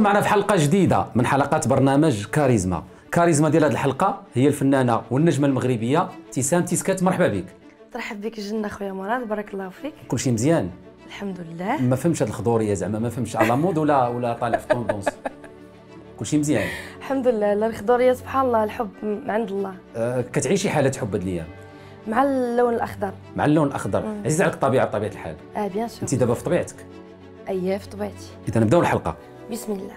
اليوم معنا في حلقه جديده من حلقات برنامج كاريزما كاريزما ديال هذه الحلقه هي الفنانه والنجمه المغربيه تيسان تيسكات مرحبا بك ترحب بك جنة خويا مراد بارك الله فيك كلشي مزيان الحمد لله ما فهمش هذه الخضوريه زعما ما فهمش على مود ولا ولا طالع في طوندونس كلشي مزيان الحمد لله لا الخضوريه سبحان الله الحب عند الله أه، كتعيشي حاله حب هذه الايام مع اللون الاخضر مع اللون الاخضر عزيز عليك الطبيعه بطبيعه الحال اه بيان سور انت دابا في طبيعتك اييه في طبيعتي اذا نبداو الحلقه بسم الله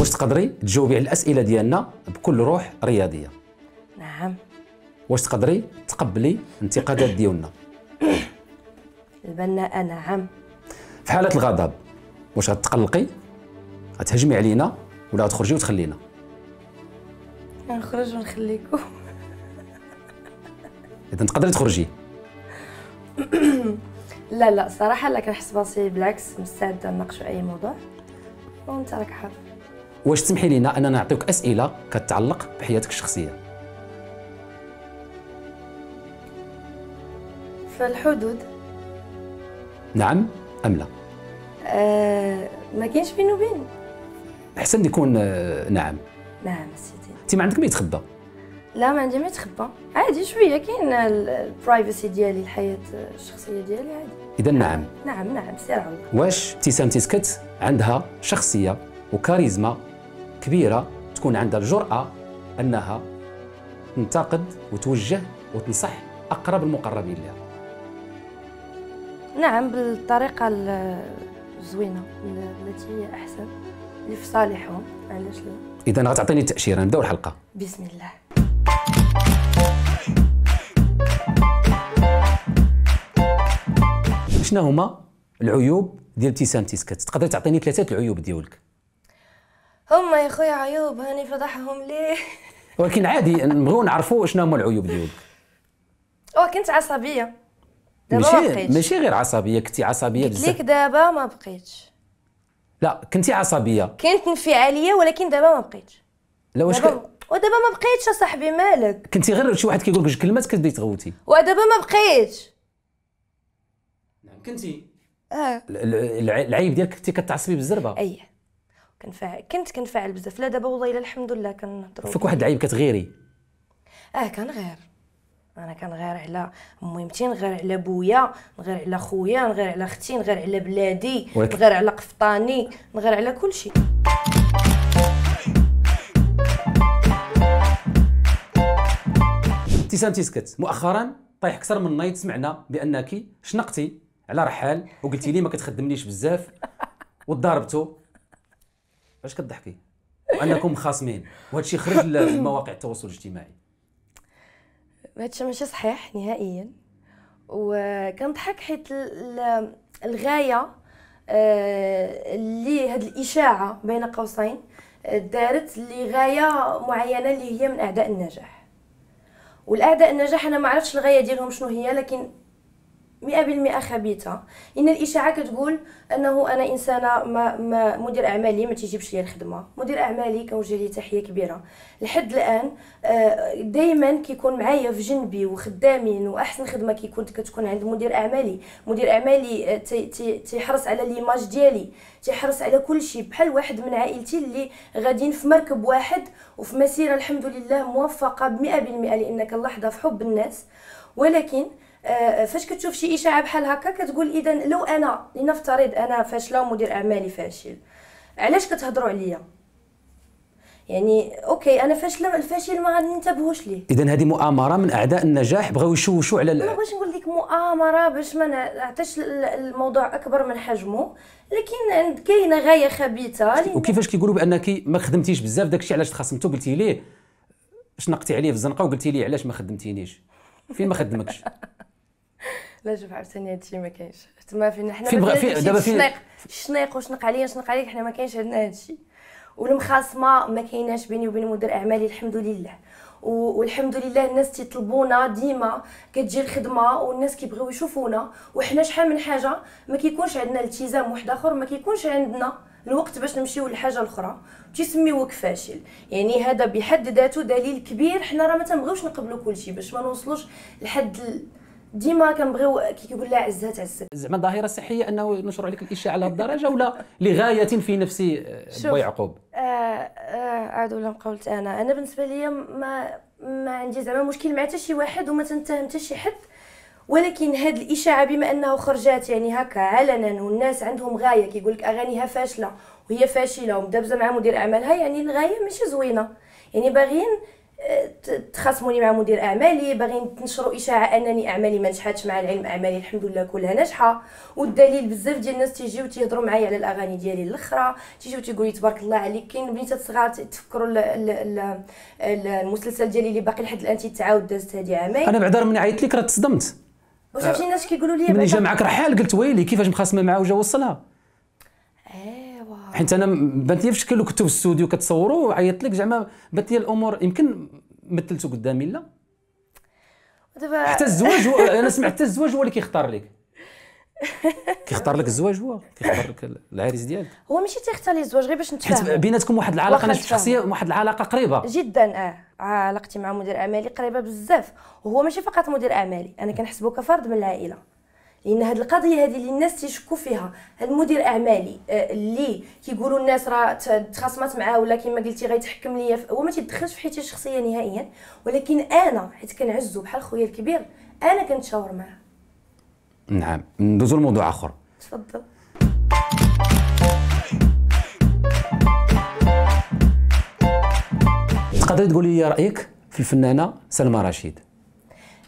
واش تقدري تجاوبي على الاسئله ديالنا بكل روح رياضيه نعم واش تقدري تقبلي انتقادات ديالنا البناءه نعم في حاله الغضب واش غتقلقي غتهجمي علينا ولا غتخرجي وتخلينا نخرج ونخليكم اذا تقدري تخرجي لا لا صراحه لا كنحس براسي بالعكس مستعده نناقش اي موضوع وانت راك حر واش تسمحي لينا اننا نعطيوك اسئله كتعلق بحياتك الشخصيه في الحدود نعم ام لا أه ما كاينش بين وبين احسن يكون آه، نعم نعم سيدي انت ما عندك ما يتخبى لا ما عندي ما يتخبى عادي شويه كاين البرايفسي ديالي الحياه الشخصيه ديالي عادي اذا نعم نعم نعم سير الله واش ابتسام تسكت عندها شخصيه وكاريزما كبيره تكون عندها الجراه انها تنتقد وتوجه وتنصح اقرب المقربين لها نعم بالطريقه الزوينه التي هي احسن اللي في صالحهم علاش لا اذا غتعطيني التاشيره نبداو الحلقه بسم الله شنو هما العيوب ديال ابتسام تيسكات تقدر تعطيني ثلاثه العيوب ديالك هما يا خويا عيوب هاني فضحهم ليه ولكن عادي نبغيو نعرفوا شنو هما العيوب ديالك او كنت عصبيه دابا ماشي ماشي غير عصبيه كنتي عصبيه بزاف ليك دابا ما بقيتش لا كنتي عصبيه كنت انفعاليه ولكن دابا ما بقيتش لا واش ودابا ما بقيتش اصاحبي مالك كنتي غير شي واحد كيقول لك جوج كلمات كتبدي تغوتي ودابا ما بقيتش كنتي اه العيب ديالك كنتي كتعصبي بالزربه اي كنفاعل كنت كنفاعل بزاف لا دابا والله الا الحمد لله كنهضر فيك واحد العيب كتغيري اه كنغير انا كنغير على مهمتي نغير على بويا نغير على خويا نغير على اختي نغير على بلادي غير نغير على قفطاني نغير على كل شيء تيسان تيسكت مؤخرا طايح اكثر من نايت سمعنا بانك شنقتي على رحال وقلتي لي ما كتخدمنيش بزاف وضربته اش كتضحكي وانكم خاصمين وهذا الشيء خرج لمواقع التواصل الاجتماعي هذا الشيء ماشي صحيح نهائيا وكنضحك حيت الغايه آه، اللي هاد الاشاعه بين قوسين آه، دارت لغايه معينه اللي هي من اعداء النجاح والاعداء النجاح انا ما عرفتش الغايه ديالهم شنو هي لكن مئة بالمئة خبيثة إن الإشاعة كتقول أنه أنا إنسانة ما, ما مدير أعمالي ما تيجيبش لي الخدمة مدير أعمالي كنوجه ليه تحية كبيرة لحد الآن آه، دايما كيكون معايا في جنبي وخدامين وأحسن خدمة كيكون كتكون عند مدير أعمالي مدير أعمالي آه، تيحرص على ليماج ديالي تيحرص على كل شيء بحال واحد من عائلتي اللي غاديين في مركب واحد وفي مسيرة الحمد لله موفقة بمئة بالمئة لأنك اللحظة في حب الناس ولكن آه، فاش كتشوف شي اشاعه بحال هكا كتقول اذا لو انا لنفترض انا فاشله ومدير اعمالي فاشل علاش كتهضروا عليا يعني اوكي انا فاشله الفاشل ما غادي ينتبهوش ليه اذا هذه مؤامره من اعداء النجاح بغاو يشوشوا على ما بغيتش نقول لك مؤامره باش ما نعطيش الموضوع اكبر من حجمه لكن عند كاينه غايه خبيثه وكيفاش كيقولوا بانك ما خدمتيش بزاف داك الشيء علاش تخاصمتو قلتي ليه شنقتي عليه في الزنقه وقلتي ليه علاش ما خدمتينيش فين ما خدمكش لا شوف عاوتاني هادشي ما كاينش تما فينا حنا في في دابا في الشنيق الشنيق وشنق عليا شنق عليك حنا ما كاينش عندنا هادشي والمخاصمه ما كايناش بيني وبين مدير اعمالي الحمد لله والحمد لله الناس تيطلبونا ديما كتجي الخدمه والناس كيبغيو يشوفونا وحنا شحال من حاجه ما كيكونش عندنا التزام واحد اخر ما كيكونش عندنا الوقت باش نمشيو للحاجه الاخرى تيسميوك فاشل يعني هذا بحد ذاته دليل كبير حنا راه ما تنبغيوش نقبلوا كلشي باش ما نوصلوش لحد ديما كنبغيو كي كيقول لها عزها تعزك زعما ظاهره صحيه انه نشروا عليك الاشاعه على الدرجه ولا لغايه في نفس بو يعقوب آه، آه، اعوذ بالله من قولت انا انا بالنسبه لي ما ما عندي زعما مشكل مع حتى شي واحد وما تنتهم حتى شي حد ولكن هاد الاشاعه بما انه خرجات يعني هكا علنا والناس عندهم غايه كيقول لك اغانيها فاشله وهي فاشله ومدابزه مع مدير اعمالها يعني الغايه ماشي زوينه يعني باغيين تخاصموني مع مدير اعمالي باغيين تنشروا اشاعه انني اعمالي ما نجحاتش مع العلم اعمالي الحمد لله كلها ناجحه والدليل بزاف ديال الناس تيجيو تيهضروا معايا على الاغاني ديالي الاخرى تيجيو تيقولوا لي تبارك الله عليك كاين بنيتات صغار تفكروا المسلسل ديالي اللي باقي لحد الان تيتعاود دازت هذه عامين انا بعدا من عيطت لك راه تصدمت واش عرفتي الناس كيقولوا لي من جا معك رحال قلت ويلي كيفاش مخاصمه معاه وجا وصلها آه. حيت انا بانت لي في شكل وكنتو في الاستوديو كتصوروا وعيطت لك زعما بانت لي الامور يمكن مثلتو قدامي لا دابا حتى الزواج هو انا سمعت حتى الزواج هو اللي كيختار لك كيختار لك الزواج هو كيختار لك العريس ديالك هو ماشي تيختار لي الزواج غير باش نتفاهم حيت بيناتكم واحد العلاقه انا شخصيه واحد العلاقه قريبه جدا اه علاقتي مع مدير اعمالي قريبه بزاف وهو ماشي فقط مدير اعمالي انا كنحسبه كفرد من العائله لان هاد القضيه هذه اللي الناس تيشكوا فيها المدير اعمالي آه، اللي كيقولوا الناس راه تخاصمات معاه ولا كما قلتي غيتحكم ليا هو ما تيدخلش في حياتي الشخصيه نهائيا ولكن انا حيت كنعزو بحال خويا الكبير انا كنتشاور معاه نعم ندوزو لموضوع اخر تفضل تقدري تقولي لي رايك في الفنانه سلمى رشيد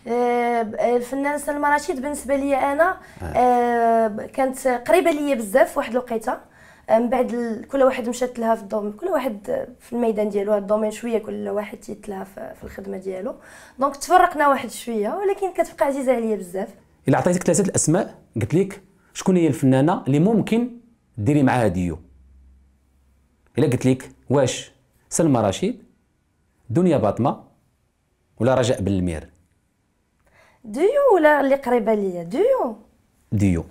الفنان سلمى رشيد بالنسبه لي انا آه، كانت قريبه ليا بزاف واحد الوقيته آه، من بعد كل واحد مشات لها في الدومين كل واحد في الميدان ديالو الدومين شويه كل واحد تيت لها في الخدمه ديالو دونك تفرقنا واحد شويه ولكن كتبقى عزيزه عليا بزاف الا عطيتك ثلاثه الاسماء قلت لك شكون هي الفنانه اللي ممكن ديري معاها ديو الا قلت لك واش سلمى رشيد دنيا باطمه ولا رجاء بالمير ديو ولا اللي قريبه ليا ديو ديو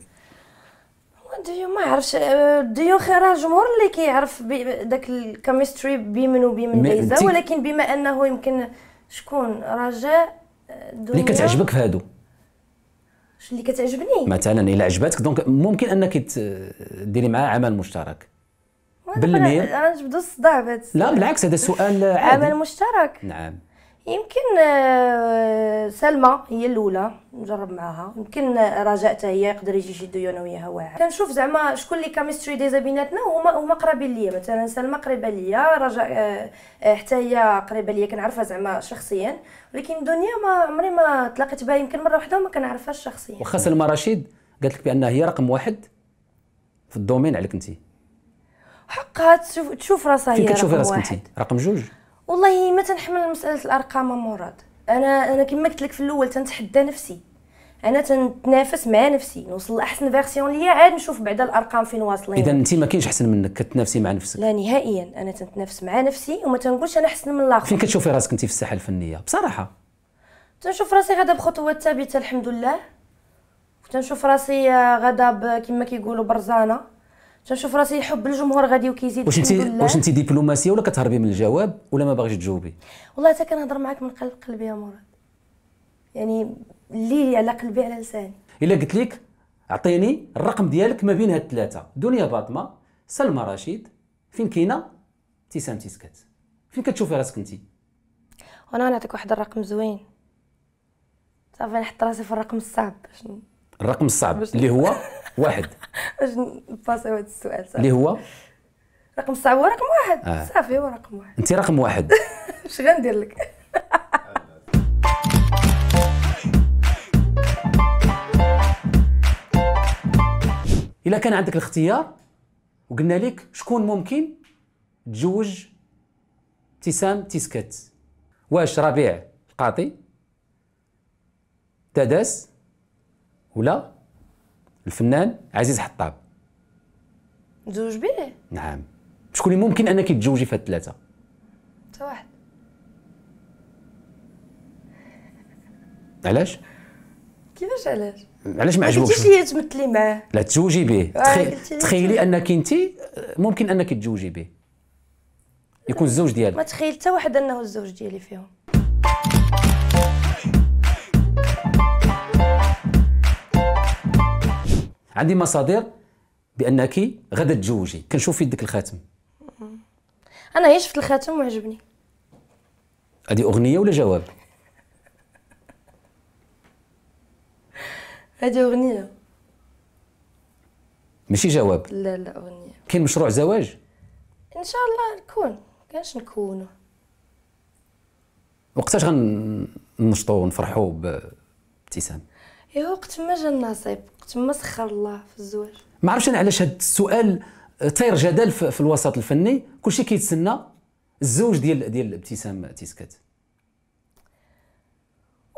ديو ما عرفش أه، ديو خير الجمهور اللي كيعرف داك الكيمستري بيمن وبيمن بيزا ولكن بما انه يمكن شكون رجاء اللي كتعجبك في هادو اللي كتعجبني مثلا الا عجباتك دونك ممكن انك ديري معاه عمل مشترك انا غنجبدو الصداع لا بالعكس هذا سؤال عادي عمل مشترك نعم يمكن آه، سلمى هي الاولى نجرب معاها يمكن رجاء حتى هي يقدر يجي يشدو انا وياها واعر كنشوف زعما شكون اللي كيمستري ديزا بيناتنا هما هما قرابين ليا مثلا سلمى قريبه ليا رجاء آه، آه، حتى هي قريبه ليا كنعرفها زعما شخصيا ولكن دنيا ما عمري ما تلاقيت بها يمكن مره واحده وما كنعرفهاش شخصيا واخا سلمى رشيد قالت لك بانها هي رقم واحد في الدومين عليك انت حقها تشوف راسها هي رقم, واحد كتشوفي راسك انت رقم جوج والله ما تنحمل مساله الارقام مراد انا انا كما قلت لك في الاول تنتحدى نفسي انا تنتنافس مع نفسي نوصل لاحسن فيرسيون ليا عاد نشوف بعدا الارقام فين واصلين اذا انت ما كاينش احسن منك كتنافسي مع نفسك لا نهائيا انا تنتنافس مع نفسي وما تنقولش انا احسن من الاخر فين كتشوفي راسك انت في الساحه الفنيه بصراحه تنشوف راسي غدا بخطوات ثابته الحمد لله وتنشوف راسي آه، غدا كما كيقولوا برزانه تنشوف راسي حب الجمهور غادي وكيزيد واش انت واش انت دبلوماسيه ولا كتهربي من الجواب ولا ما باغيش تجاوبي والله حتى كنهضر معاك من قلب قلبي يا مراد يعني اللي على قلبي على لساني الا قلت لك اعطيني الرقم ديالك ما بين هاد الثلاثه دنيا فاطمه سلمى رشيد فين كاينه ابتسام تسكت فين كتشوفي راسك انت وانا نعطيك واحد الرقم زوين صافي نحط راسي في الرقم الصعب الرقم الصعب اللي هو واحد باش نباسيو هذا السؤال صافي اللي هو رقم صعب هو رقم واحد آه. صافي هو رقم واحد انت رقم واحد اش غندير لك الا كان عندك الاختيار وقلنا لك شكون ممكن تزوج ابتسام تيسكت واش ربيع القاطي تداس ولا الفنان عزيز حطاب تزوج به نعم شكون اللي ممكن انك تتزوجي في الثلاثه حتى واحد علاش كيفاش علاش علاش ما عجبوكش ما ليا تمثلي معاه لا تزوجي به آه، تخي... تخيلي انك انت آه، ممكن انك تزوجي به يكون الزوج ديالك ما تخيل حتى واحد انه الزوج ديالي فيهم عندي مصادر بانك غدا تزوجي كنشوف في يدك الخاتم انا هي شفت الخاتم وعجبني هذه اغنيه ولا جواب هذه اغنيه ماشي جواب لا لا اغنيه كاين مشروع زواج ان شاء الله نكون كاش نكونوا وقتاش غنشطوا ونفرحوا بابتسام يا وقت ما جا النصيب تما سخر الله في الزواج ما عرفتش انا علاش هذا السؤال آه، طير جدل في الوسط الفني كلشي كيتسنى الزوج ديال ديال ابتسام تيسكت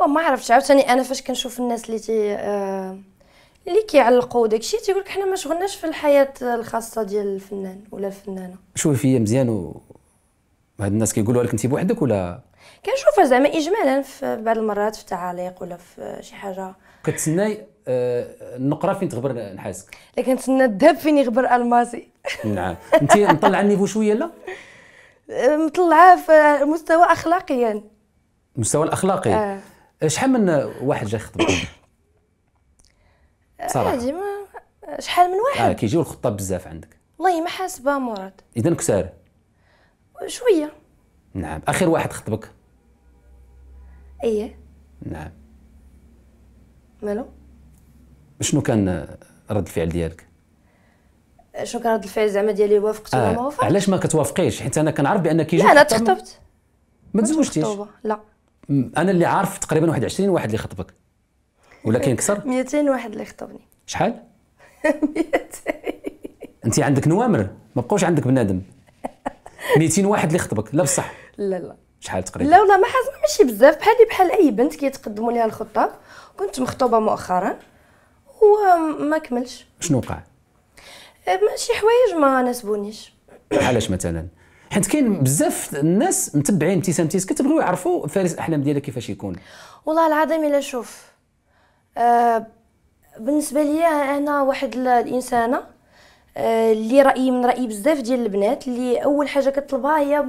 وما عرفتش عاوتاني انا فاش كنشوف الناس اللي تي آه، اللي كيعلقوا داكشي تيقول لك حنا ما شغلناش في الحياه الخاصه ديال الفنان ولا الفنانه شوفي فيا مزيان و هاد الناس كيقولوا لك انت بوحدك ولا كنشوفها زعما اجمالا في بعض المرات في تعاليق ولا في شي حاجه كتسناي النقره آه، فين تغبر نحاسك لكن تسنى الذهب فين يغبر الماسي نعم انت مطلعه النيفو شويه لا مطلعاه في مستوى اخلاقيا يعني. مستوى الاخلاقي آه. شحال من واحد جا يخطب آه، صراحه ما شحال من واحد اه كيجيو الخطاب بزاف عندك والله ما حاسبه مراد اذا كسار شويه نعم اخر واحد خطبك ايه نعم مالو شنو كان رد الفعل ديالك شنو كان رد الفعل زعما ديالي وافقت ولا آه. ما وافقت علاش ما كتوافقيش حيت انا كنعرف بان كيجي لا انا تخطبت ما تزوجتيش لا انا اللي عارف تقريبا واحد 20 واحد اللي خطبك ولا كاين اكثر 200 واحد اللي خطبني شحال 200 انت عندك نوامر ما بقاوش عندك بنادم 200 واحد اللي خطبك لا بصح لا لا شحال تقريبا لا والله ما حاز ماشي بزاف بحالي بحال اي بنت كيتقدموا ليها الخطاب كنت مخطوبه مؤخرا وما كملش شنو وقع أه، شي حوايج ما ناسبونيش علاش مثلا حيت كاين بزاف الناس متبعين ابتسامتيس كتبغيو يعرفوا فارس الاحلام ديالك كيفاش يكون والله العظيم الا شوف آه بالنسبه ليا انا واحد الانسانه أه، اللي رايي من رايي بزاف ديال البنات اللي اول حاجه كطلبها هي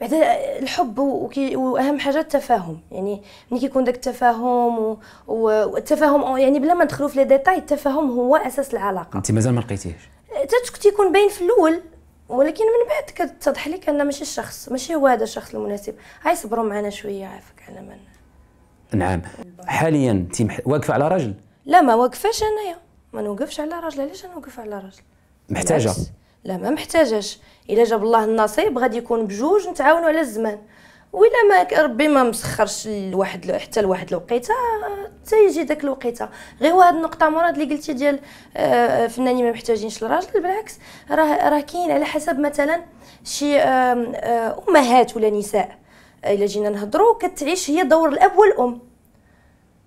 بعد الحب وكي واهم حاجه التفاهم يعني ملي كيكون داك التفاهم و... والتفاهم يعني بلا ما ندخلو في لي ديتاي التفاهم هو اساس العلاقه انت مازال ما لقيتيهش تيكون باين في الاول ولكن من بعد كتضح لك ان ماشي الشخص ماشي هو هذا الشخص المناسب هاي صبروا معنا شويه عافاك على من نعم حاليا انت واقفه على راجل لا ما واقفاش انايا ما نوقفش على راجل علاش نوقف على راجل محتاجه بالعكس. لا ما محتاجاش الا جاب الله النصيب غادي يكون بجوج نتعاونوا على الزمان وإلا ما ربي ما مسخرش لواحد حتى لواحد الوقيته حتى يجي داك الوقيته غير واحد النقطه مراد اللي قلتي ديال آه، فناني ما محتاجينش الراجل بالعكس راه راه كاين على حسب مثلا شي آه، امهات ولا نساء الا جينا نهضروا كتعيش هي دور الاب والام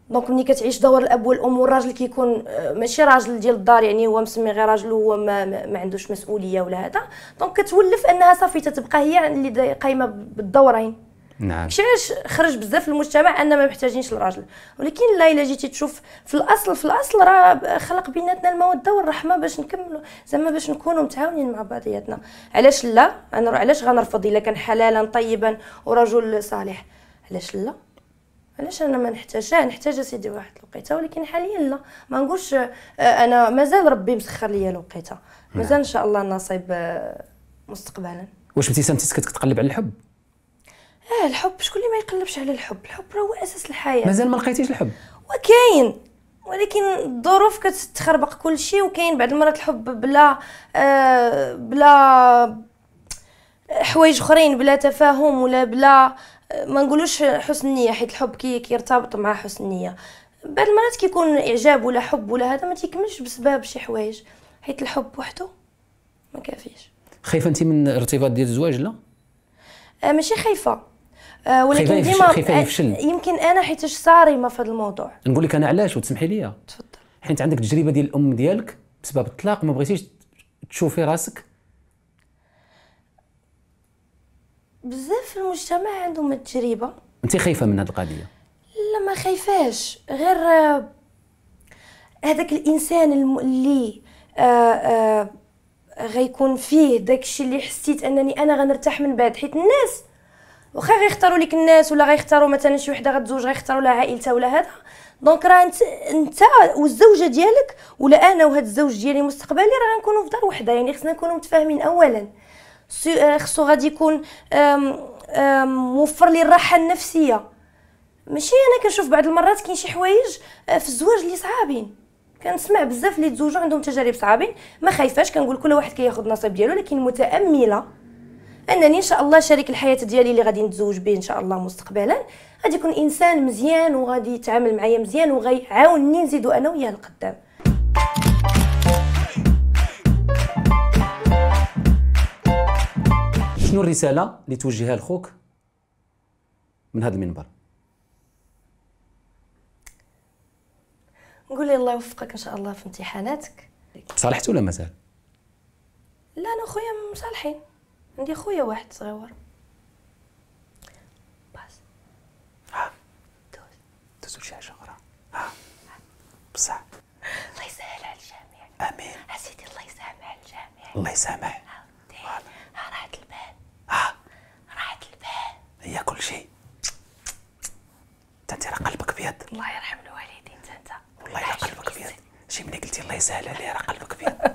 دونك ملي كتعيش دور الاب والام والراجل كيكون آه، ماشي راجل ديال الدار يعني هو مسمي غير راجل وهو ما, ما عندوش مسؤوليه ولا هذا دونك كتولف انها صافي تتبقى هي اللي قايمه بالدورين نعم ماشي علاش خرج بزاف في المجتمع ان ما محتاجينش الراجل ولكن لا الا جيتي تشوف في الاصل في الاصل راه خلق بيناتنا الموده والرحمه باش نكملوا زعما باش نكونوا متعاونين مع بعضياتنا علاش لا انا علاش غنرفض الا كان حلالا طيبا ورجل صالح علاش لا علاش انا ما نحتاجها آه، نحتاج سيدي واحد الوقيته ولكن حاليا لا ما نقولش آه، انا مازال ربي مسخر ليا الوقيته نعم. مازال ان شاء الله النصيب آه، مستقبلا واش ابتسامتي كنت كتقلب على الحب اه الحب شكون اللي ما يقلبش على الحب الحب راه هو اساس الحياه مازال ما لقيتيش الحب وكاين ولكن الظروف كتخربق كل شيء وكاين بعض المرات الحب بلا آه بلا حوايج اخرين بلا تفاهم ولا بلا ما نقولوش حسن نيه حيت الحب كي يرتبط مع حسن نيه بعض المرات كيكون اعجاب ولا حب ولا هذا ما تيكملش بسبب شي حوايج حيت الحب وحده ما كافيش خايفه انت من ارتباط ديال الزواج لا آه ماشي خايفه آه ولكن ديما خايفه آه، يفشل يمكن انا حيت صارمه في هذا الموضوع نقول لك انا علاش وتسمحي لي تفضل حيت عندك تجربه ديال الام ديالك بسبب الطلاق ما بغيتيش تشوفي راسك بزاف في المجتمع عندهم التجربه انت خايفه من هذه القضيه لا ما خايفاش غير آه، هذاك الانسان اللي آآ آه، آآ آه، غيكون فيه داكشي اللي حسيت انني انا غنرتاح من بعد حيت الناس واخا غيختاروا لك الناس ولا غيختاروا مثلا شي وحده غتزوج غيختاروا لها عائلتها ولا هذا دونك راه انت انت والزوجه ديالك ولا انا وهذا الزوج ديالي مستقبلي راه غنكونوا في دار وحده يعني خصنا نكونوا متفاهمين اولا آه، خصو غادي يكون موفر لي الراحه النفسيه ماشي انا كنشوف بعض المرات كاين شي حوايج آه، في الزواج اللي صعابين كنسمع بزاف اللي تزوجوا عندهم تجارب صعابين ما خايفاش كنقول كل واحد كياخذ كي نصيب ديالو لكن متامله انني ان شاء الله شريك الحياه ديالي اللي غادي نتزوج به ان شاء الله مستقبلا غادي يكون انسان مزيان وغادي يتعامل معايا مزيان وغيعاونني نزيدو انا وياه لقدام شنو الرساله اللي توجهها لخوك من هذا المنبر نقول الله يوفقك ان شاء الله في امتحاناتك صالحت ولا مازال لا انا خويا مصالحين عندي خويا واحد صغير بس ها دوز دوز شي حاجه اخرى ها آه. بصح الله يسهل على الجميع امين اسيدي الله يسامح الجميع الله يسامح هي كل شيء انت راه قلبك بيض الله يرحم الوالدين انت والله يرحم قلبك بيض شي ملي قلتي الله يسهل عليه راه قلبك بيض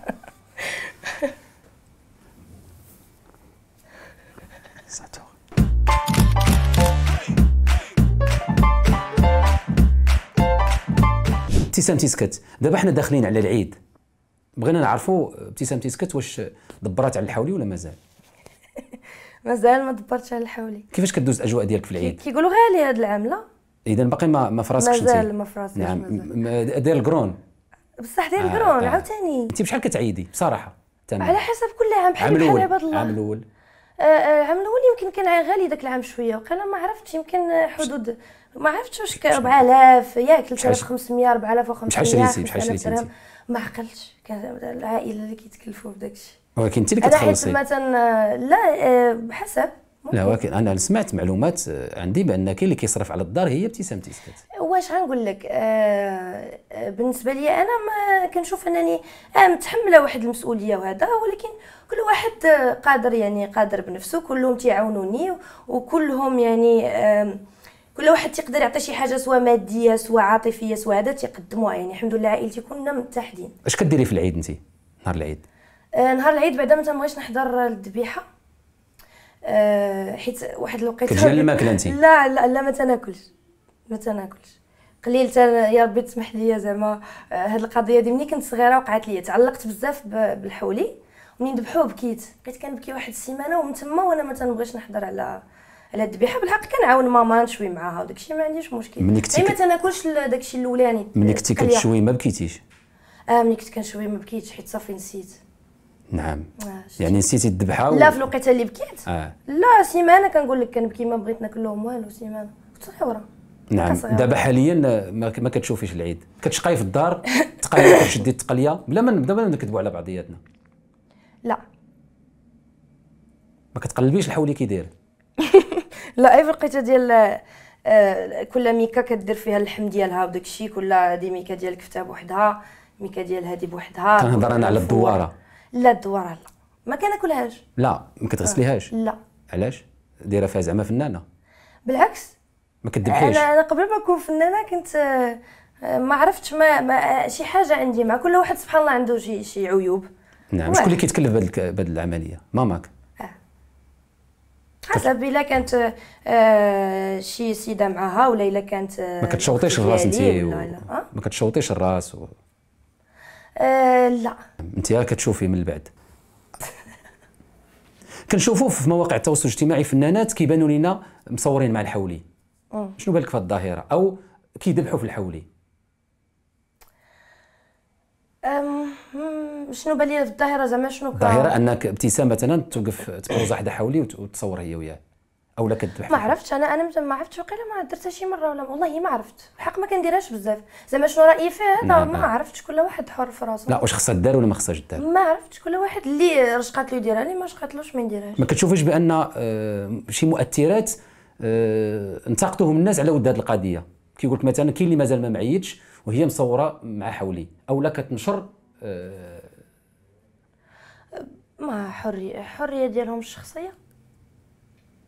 ابتسام تيسكت دابا حنا داخلين على العيد بغينا نعرفوا ابتسام تيسكت واش دبرات على الحولي ولا مازال مازال ما دبرتش على حولي كيفاش كدوز الاجواء ديالك في العيد كيقولوا غالي هاد لا اذا باقي ما ما فراسكش مازال ما فراسكش نعم داير الكرون بصح داير الكرون آه. عاوتاني انت بشحال كتعيدي بصراحه تمام على حسب كل عام بحال بحال عباد الله العام الاول العام آه، آه، الاول يمكن كان غالي ذاك العام شويه وقال ما عرفتش يمكن حدود ما عرفتش واش 4000 ياك 3500 4500 شحال شريتي شحال شريتي ما عقلتش العائله اللي كيتكلفوا بداك الشيء ولكن انت اللي كتخلصي انا مثلا آه، لا آه، بحسب لا ولكن انا سمعت معلومات آه، عندي بان كاين اللي كيصرف على الدار هي ابتسام تيسكت واش غنقول لك آه بالنسبه لي انا ما كنشوف انني آه متحمله واحد المسؤوليه وهذا ولكن كل واحد قادر يعني قادر بنفسه كلهم تيعاونوني وكلهم يعني آه كل واحد تيقدر يعطي شي حاجه سواء ماديه سواء عاطفيه سواء هذا تيقدموها يعني الحمد لله عائلتي كنا متحدين اش كديري في العيد انت نهار العيد آه، نهار العيد بعدا ما تنبغيش نحضر الذبيحه آه، حيت واحد الوقيته كتجهل الماكله انت لا لا لا ما تناكلش ما تناكلش قليل تا يا ربي تسمح لي زعما آه، هاد القضيه دي ملي كنت صغيره وقعت لي تعلقت بزاف بالحولي ومني ذبحوه بكيت بقيت كنبكي واحد السيمانه ومن تما وانا ما تنبغيش نحضر على على الذبيحه بالحق كنعاون ماما نشوي معاها وداكشي ما عنديش مشكل ملي كنتي يعني ما تناكلش داكشي الاولاني ملي كنتي كتشوي ما بكيتيش اه ملي كنت كنشوي ما بكيتش حيت صافي نسيت نعم يعني نسيتي الذبحه و... لا في الوقيته اللي بكيت آه. لا سيمانه كنقول لك كنبكي ما بغيت ناكل لهم والو سيمانه كنت صغيره نعم دابا حاليا ما كتشوفيش العيد كتشقاي في الدار تقلي تشدي التقليه بلا ما نبدا نكذبوا على بعضياتنا لا ما كتقلبيش الحولي كيدير لا اي فرقيته ديال آه، كل ميكا كدير فيها اللحم ديالها وداك الشيء كل دي ميكا ديال كفته بوحدها ميكا ديال هذه بوحدها كنهضر انا على الدواره لا الدوار لا ما كناكلهاش لا ما كتغسليهاش آه. لا علاش دايره فيها زعما فنانه بالعكس ما كدبحيش انا انا قبل ما نكون فنانه كنت آه، آه، ما عرفتش ما, ما شي حاجه عندي مع كل واحد سبحان الله عنده شي شي عيوب نعم شكون اللي كيتكلف بهذه العمليه ماماك حسب الا كانت آه شي سيده معاها ولا الا كانت ما كتشوطيش الراس انت ما كتشوطيش الراس و... آه لا انت كتشوفي من بعد كنشوفوا في مواقع التواصل الاجتماعي فنانات كيبانوا لنا مصورين مع الحولي اه. شنو بالك في الظاهره او كيذبحوا في الحولي شنو بالي في الظاهره زعما شنو الظاهره انك ابتسام مثلا توقف تبروز حدا حولي وتصور هي وياه او لا كنت ما عرفتش انا انا ما عرفتش وقيلا ما درتها شي مره ولا والله ما عرفت الحق ما كنديرهاش بزاف زعما شنو رايي فيها هذا نعم، نعم. ما عرفتش كل واحد حر في راسه لا واش خصها دار ولا ما خصهاش دار ما عرفتش كل واحد اللي رشقات له يديرها اللي ما رشقاتلوش ما يديرهاش ما كتشوفيش بان آه، شي مؤثرات آه، انتقدوهم الناس على ود هذه القضيه كيقول لك مثلا كاين اللي مازال ما معيتش وهي مصوره مع حولي او لا كتنشر آه، ما حريه حريه ديالهم الشخصيه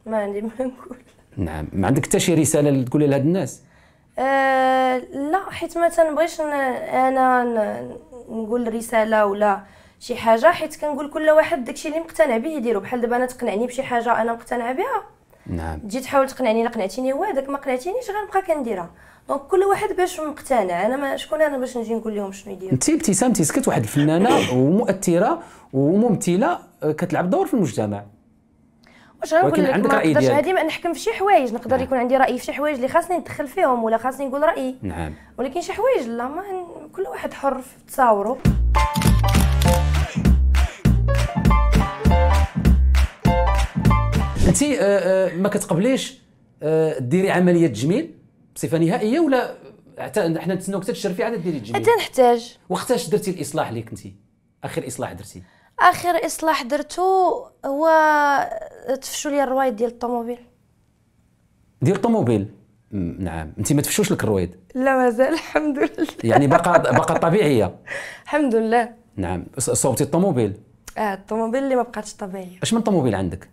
ما عندي ما نقول نعم ما عندك حتى شي رساله تقولي لهاد الناس أه لا حيت ما تنبغيش انا نقول رساله ولا شي حاجه حيت كنقول كل واحد داكشي اللي مقتنع به يديرو بحال دابا انا تقنعني بشي حاجه انا مقتنعه بها نعم تجي تحاول تقنعني الا قنعتيني هو داك ما قنعتينيش غنبقى كنديرها دونك كل واحد باش مقتنع انا ما شكون انا باش نجي نقول لهم شنو يديروا انت ابتسام سكت واحد الفنانه ومؤثره وممثله آه، كتلعب دور في المجتمع واش غنقول لك ما نقدرش ما نحكم في شي حوايج نقدر نعم. يكون عندي راي في شي حوايج اللي خاصني ندخل فيهم ولا خاصني نقول رايي نعم ولكن شي حوايج لا ما كل واحد حر في تصاوره انت آه، آه، ما كتقبليش آه، ديري عمليه تجميل بصفه نهائيه ولا حتى حنا نتسناو حتى تشرفي عاد ديري التجميل حتى نحتاج وقتاش درتي الاصلاح ليك انت اخر اصلاح درتي اخر اصلاح درتو هو تفشوا لي الروايد ديال الطوموبيل ديال الطوموبيل نعم انت ما تفشوش لك الرويد لا مازال الحمد لله يعني باقا باقا طبيعيه الحمد لله نعم صوبتي الطوموبيل اه الطوموبيل اللي ما بقاتش طبيعيه اش من طوموبيل عندك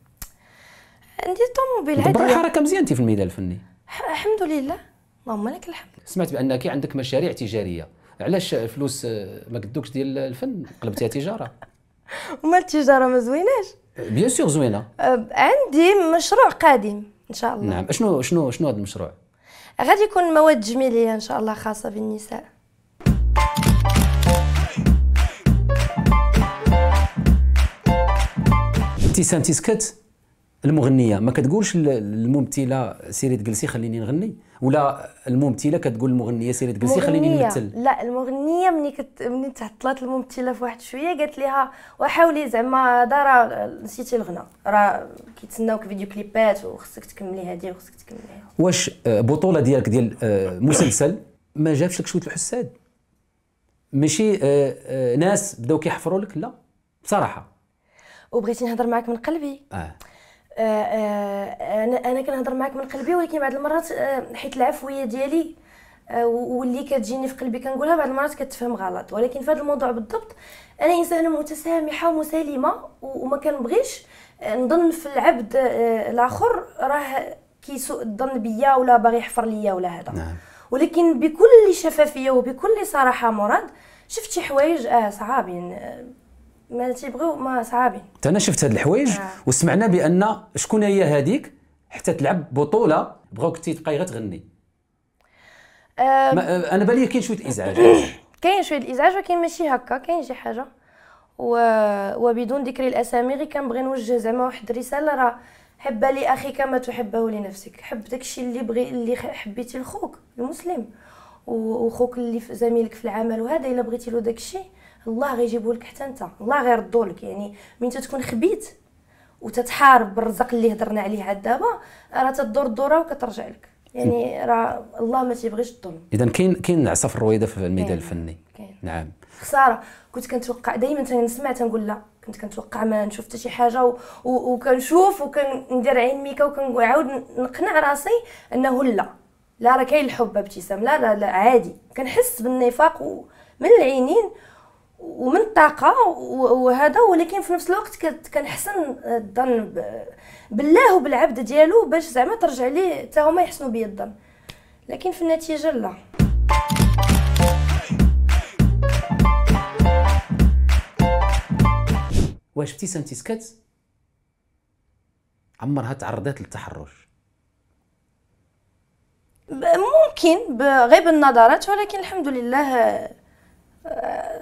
عندي طوموبيل عادي الحركه مزيان انت في الميدان الفني الحمد لله اللهم لك الحمد سمعت بانك عندك مشاريع تجاريه علاش الفلوس آه، ما قدوكش ديال الفن قلبتيها تجاره وما التجاره ما زويناش بيان سور زوينه أه، عندي مشروع قادم ان شاء الله نعم شنو شنو شنو هذا المشروع غادي يكون مواد تجميليه ان شاء الله خاصه بالنساء ابتسام سانتيسكت المغنيه ما كتقولش للممثله سيري تجلسي خليني نغني ولا الممثله كتقول المغنيه سيري تجلسي خليني نمثل لا المغنيه ملي كت ملي تعطلات الممثله في واحد شويه قالت لها وحاولي زعما هذا راه نسيتي الغنى راه كيتسناوك فيديو كليبات وخصك تكملي هذه وخصك تكملي واش آه، بطوله ديالك ديال آه، مسلسل ما جابش لك شويه الحساد ماشي آه، ناس بداو كيحفروا لك لا بصراحه وبغيتي نهضر معك من قلبي آه. آه، آه، انا انا كنهضر معاك من قلبي ولكن بعض المرات آه، حيت العفويه ديالي واللي كتجيني في قلبي كنقولها بعض المرات كتفهم غلط ولكن في هذا الموضوع بالضبط انا انسانه متسامحه ومسالمه وما كنبغيش نظن في العبد الاخر راه كيسوء الظن بيا ولا باغي يحفر ليا ولا هذا نعم. ولكن بكل شفافيه وبكل صراحه مراد شفت شي حوايج اه صعابين يعني، ما تيبغيو ما صعابي حتى انا شفت هاد الحوايج آه. وسمعنا بان شكون هي هذيك حتى تلعب بطوله بغاوك تبقاي غير تغني آه،, آه. انا بالي كاين شويه الازعاج كاين شويه الازعاج ولكن ماشي هكا كاين شي حاجه و... وبدون ذكر الاسامي غير كنبغي نوجه زعما واحد الرساله راه حب لاخيك ما تحبه لنفسك حب داكشي اللي بغي اللي حبيتي لخوك المسلم وخوك اللي زميلك في العمل وهذا الا بغيتي له داكشي الله غيجيبو لك حتى انت الله غيردو لك يعني من تتكون خبيت وتتحارب بالرزق اللي هضرنا عليه عاد دابا راه تدور الدوره وكترجع لك يعني راه الله ما تيبغيش الظلم اذا كاين كاين نعسه في الرويده في الميدان الفني كاين نعم خساره كنت كنتوقع دائما تنسمع تنقول لا كنت كنتوقع ما نشوف حتى شي حاجه و... و... وكنشوف وكندير عين ميكا وكنعاود نقنع راسي انه لا لا راه كاين الحب ابتسام لا لا لا عادي كنحس بالنفاق و... من العينين ومن الطاقه وهذا ولكن في نفس الوقت كنحسن الظن بالله وبالعبد ديالو باش زعما ترجع ليه حتى هما يحسنوا بيا الظن لكن في النتيجه لا واش ابتسام تسكت عمرها تعرضت للتحرش ممكن بغيب النظرات ولكن الحمد لله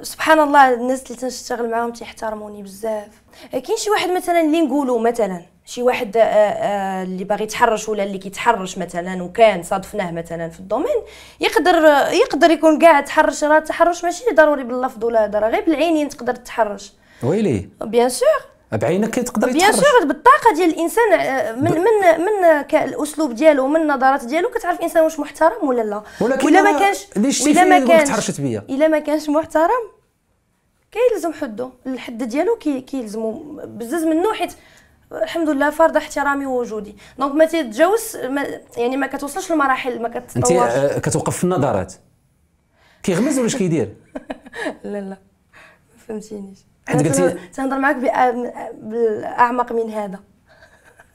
سبحان الله الناس اللي تنشتغل معاهم تيحترموني بزاف كاين شي واحد مثلا اللي نقولوا مثلا شي واحد آآ آه، آآ آه، اللي باغي يتحرش ولا اللي كيتحرش مثلا وكان صادفناه مثلا في الدومين يقدر يقدر يكون كاع تحرش راه التحرش ماشي ضروري باللفظ ولا هضره غير بالعينين تقدر تحرش ويلي بيان سور بعينك تقدر بيان سور بالطاقه ديال الانسان آه، من ب... من من الاسلوب ديالو من النظرات ديالو كتعرف الانسان واش محترم ولا لا ولكن ولا ما كانش الا ما كانش الا ما كانش محترم كيلزم حده الحد ديالو كيلزمو بزز من حيت الحمد لله فرض احترامي ووجودي دونك ما تتجاوز يعني ما كتوصلش لمراحل ما كتطورش انت آه، كتوقف في النظرات كيغمز ولا اش كيدير لا لا ما فهمتينيش انت قلتي تنهضر معك بالاعمق من هذا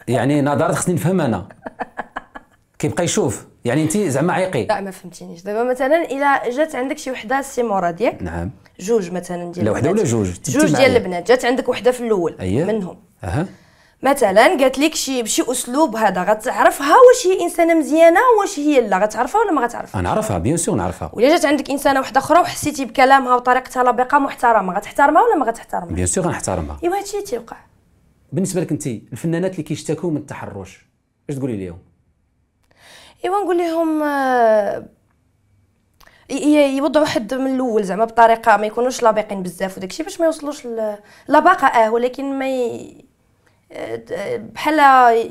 يعني نظرت خصني نفهم انا كيبقى يشوف يعني انت زعما عيقي لا ما فهمتينيش دابا مثلا الا جات عندك شي وحده سي مراد ياك نعم جوج مثلا ديال لا وحده ولا جوج جوج ديال البنات جات عندك وحده في الاول أيه؟ منهم اها مثلا قالت لك شي بشي اسلوب هذا غتعرفها واش هي انسانه مزيانه واش هي لا غتعرفها ولا ما غتعرفها نعرفها بيان سور نعرفها ولا جات عندك انسانه واحده اخرى وحسيتي بكلامها وطريقتها لبقه محترمه غتحترمها ولا ما غتحترمها بيان سور غنحترمها ايوا هادشي اللي تيوقع بالنسبه لك انت الفنانات اللي كيشتكوا من التحرش اش تقولي لهم ايوا نقول لهم آه، يوضعوا حد من الاول زعما بطريقه ما يكونوش لابقين بزاف وداكشي باش ما يوصلوش لباقه اه ولكن ما ي... بحال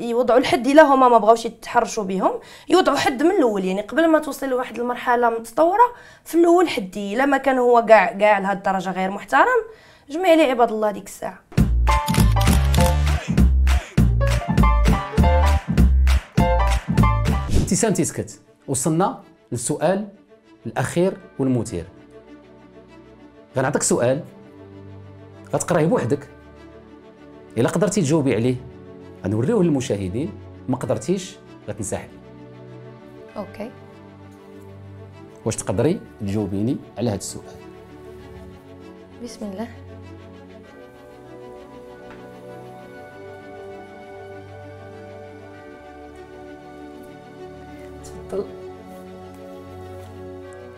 يوضعوا الحد الا هما ما بغاوش يتحرشوا بهم يوضعوا حد من الاول يعني قبل ما توصل لواحد المرحله متطوره في الاول حدي الا ما كان هو كاع كاع لهاد الدرجه غير محترم جمعي لي عباد الله ديك الساعه تيسان تيسكت وصلنا للسؤال الاخير والمثير غنعطيك سؤال غتقراه بوحدك الا قدرتي تجاوبي عليه غنوريوه للمشاهدين ما قدرتيش غتنسحبي اوكي واش تقدري تجاوبيني على هذا السؤال بسم الله تفضل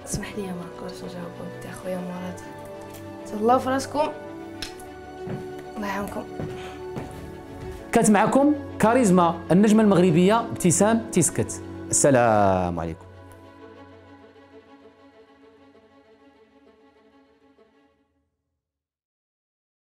اسمح لي يا نقدرش نجاوبك انت اخويا مراد تهلاو فراسكم الله يعاونكم كانت معكم كاريزما النجمه المغربيه ابتسام تسكت السلام عليكم